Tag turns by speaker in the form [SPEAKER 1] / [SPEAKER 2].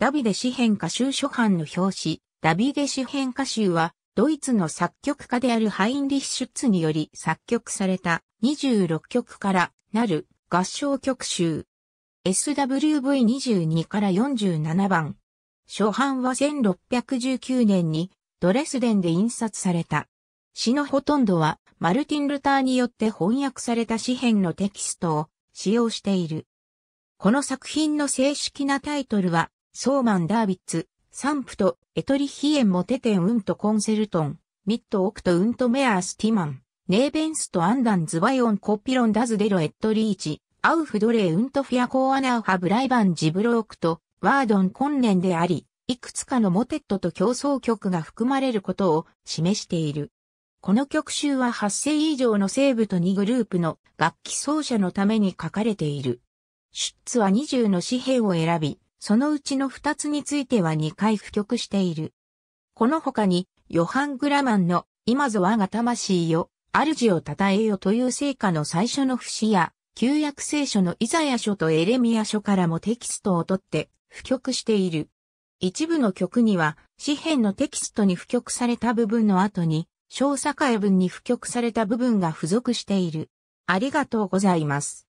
[SPEAKER 1] ダビデ詩編歌集初版の表紙、ダビデ詩編歌集は、ドイツの作曲家であるハインリッシュッツにより作曲された26曲からなる合唱曲集。SWV22 から47番。初版は1619年にドレスデンで印刷された。詩のほとんどはマルティン・ルターによって翻訳された詩編のテキストを使用している。この作品の正式なタイトルはソーマン・ダービッツ、サンプト、エトリヒエン・モテテン・ウント・コンセルトン、ミット・オクト・ウント・メアー・スティマン、ネーベンスト・アンダン・ズバイオン・コッピロン・ダズ・デロ・エット・リーチ、アウフ・ドレ・ウント・フィア・コー・アナー・ハブ・ライバン・ジブロークと、ワードン・コンネンであり、いくつかのモテットと競争曲が含まれることを示している。この曲集は8世以上の西部と2グループの楽器奏者のために書かれている。シュッツは20の紙幣を選び、そのうちの2つについては2回布局している。この他に、ヨハン・グラマンの今ぞ我が魂よ、主を称えよという聖歌の最初の節や、旧約聖書のイザヤ書とエレミア書からもテキストを取って布局している。一部の曲には、詩編のテキストに布局された部分の後に、小社会文に布局された部分が付属している。ありがとうございます。